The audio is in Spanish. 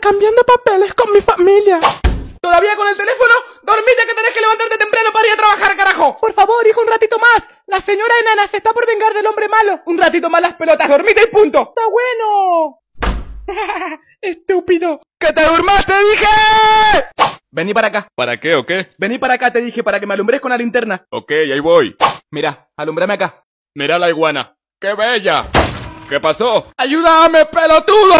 Cambiando papeles con mi familia. ¿Todavía con el teléfono? ¡Dormite que tenés que levantarte temprano para ir a trabajar, carajo! Por favor, hijo, un ratito más. La señora enana se está por vengar del hombre malo. Un ratito más las pelotas, dormite y punto. ¡Está bueno! Estúpido. ¡Que te durmas, te dije! Vení para acá. ¿Para qué o qué? Vení para acá, te dije, para que me alumbres con la linterna. Ok, ahí voy. Mira, alumbrame acá. Mira la iguana. ¡Qué bella! ¿Qué pasó? ¡Ayúdame, pelotudo!